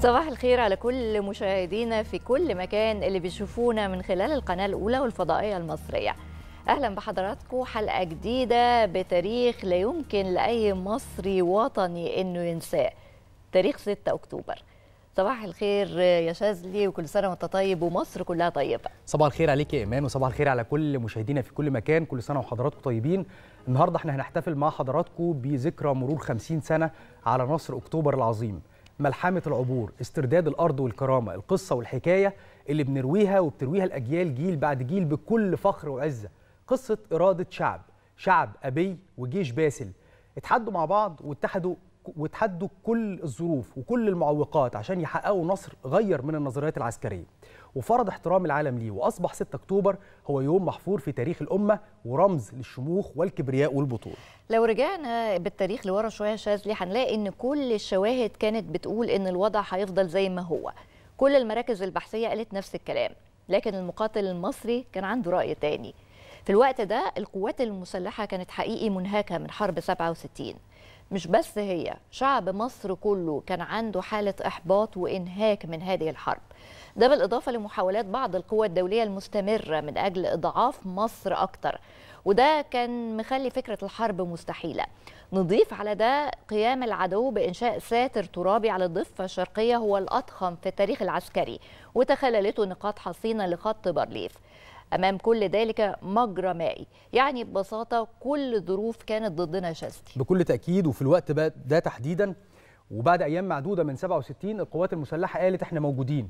صباح الخير على كل مشاهدينا في كل مكان اللي بيشوفونا من خلال القناة الأولى والفضائية المصرية أهلا بحضراتكم حلقة جديدة بتاريخ لا يمكن لأي مصري وطني أنه ينساه تاريخ 6 أكتوبر صباح الخير يا شاذلي وكل سنه وانت طيب ومصر كلها طيبه صباح الخير عليك يا ايمان وصباح الخير على كل مشاهدينا في كل مكان كل سنه وحضراتكم طيبين النهارده احنا هنحتفل مع حضراتكم بذكرى مرور 50 سنه على نصر اكتوبر العظيم ملحمه العبور استرداد الارض والكرامه القصه والحكايه اللي بنرويها وبترويها الاجيال جيل بعد جيل بكل فخر وعزه قصه اراده شعب شعب ابي وجيش باسل اتحدوا مع بعض واتحدوا وتحدوا كل الظروف وكل المعوقات عشان يحققوا نصر غير من النظريات العسكريه وفرض احترام العالم ليه واصبح 6 اكتوبر هو يوم محفور في تاريخ الامه ورمز للشموخ والكبرياء والبطوله لو رجعنا بالتاريخ لورا شويه شاذلي هنلاقي ان كل الشواهد كانت بتقول ان الوضع هيفضل زي ما هو كل المراكز البحثيه قالت نفس الكلام لكن المقاتل المصري كان عنده راي تاني في الوقت ده القوات المسلحه كانت حقيقي منهكه من حرب 67 مش بس هي شعب مصر كله كان عنده حالة إحباط وإنهاك من هذه الحرب ده بالإضافة لمحاولات بعض القوى الدولية المستمرة من أجل إضعاف مصر أكتر وده كان مخلي فكرة الحرب مستحيلة نضيف على ده قيام العدو بإنشاء ساتر ترابي على الضفة الشرقية هو الأضخم في التاريخ العسكري وتخللته نقاط حصينة لخط بارليف امام كل ذلك مجرى مائي يعني ببساطه كل ظروف كانت ضدنا شاذه بكل تاكيد وفي الوقت ده تحديدا وبعد ايام معدوده من 67 القوات المسلحه قالت احنا موجودين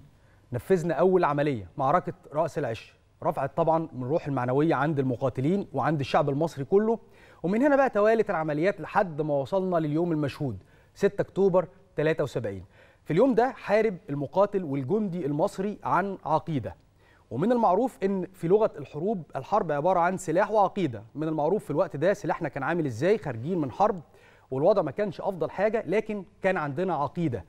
نفذنا اول عمليه معركه راس العش رفعت طبعا من الروح المعنويه عند المقاتلين وعند الشعب المصري كله ومن هنا بقى توالت العمليات لحد ما وصلنا لليوم المشهود 6 اكتوبر 73 في اليوم ده حارب المقاتل والجندي المصري عن عقيده ومن المعروف ان في لغه الحروب الحرب عباره عن سلاح وعقيده من المعروف في الوقت ده سلاحنا كان عامل ازاي خارجين من حرب والوضع ما كانش افضل حاجه لكن كان عندنا عقيده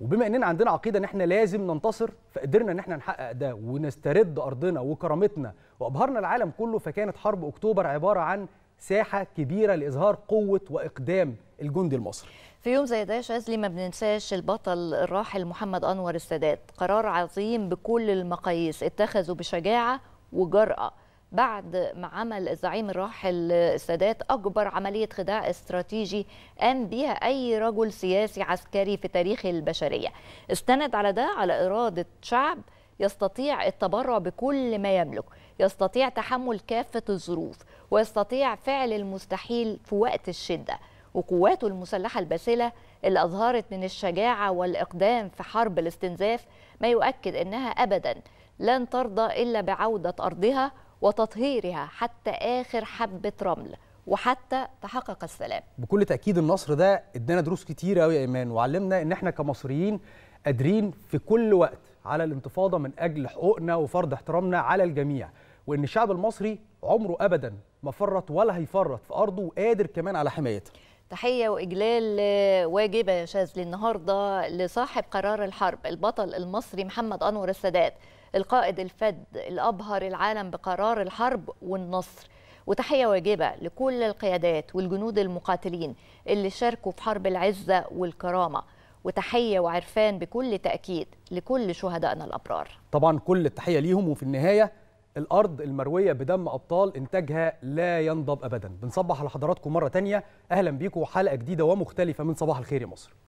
وبما اننا عندنا عقيده ان احنا لازم ننتصر فقدرنا ان احنا نحقق ده ونسترد ارضنا وكرامتنا وابهرنا العالم كله فكانت حرب اكتوبر عباره عن ساحه كبيره لاظهار قوه واقدام الجندي المصري في يوم زي ده شاذلي ما بننساش البطل الراحل محمد انور السادات قرار عظيم بكل المقاييس اتخذه بشجاعه وجراه بعد ما عمل الزعيم الراحل السادات اكبر عمليه خداع استراتيجي قام بها اي رجل سياسي عسكري في تاريخ البشريه استند على ده على اراده شعب يستطيع التبرع بكل ما يملك يستطيع تحمل كافه الظروف ويستطيع فعل المستحيل في وقت الشدة وقواته المسلحة الباسلة اللي أظهرت من الشجاعة والإقدام في حرب الاستنزاف ما يؤكد أنها أبدا لن ترضى إلا بعودة أرضها وتطهيرها حتى آخر حبة رمل وحتى تحقق السلام بكل تأكيد النصر ده ادانا دروس كتيرة قوي يا إيمان وعلمنا إن إحنا كمصريين قادرين في كل وقت على الانتفاضة من أجل حقوقنا وفرض احترامنا على الجميع وإن الشعب المصري عمره أبدا ما فرط ولا هيفرط في ارضه وقادر كمان على حمايتها تحية وإجلال واجبة يا شاذ للنهاردة لصاحب قرار الحرب البطل المصري محمد أنور السادات القائد الفد الأبهر العالم بقرار الحرب والنصر وتحية واجبة لكل القيادات والجنود المقاتلين اللي شاركوا في حرب العزة والكرامة وتحية وعرفان بكل تأكيد لكل شهدائنا الأبرار طبعا كل التحية ليهم وفي النهاية الارض المرويه بدم ابطال انتاجها لا ينضب ابدا بنصبح على حضراتكم مره تانية اهلا بيكم حلقه جديده ومختلفه من صباح الخير يا مصر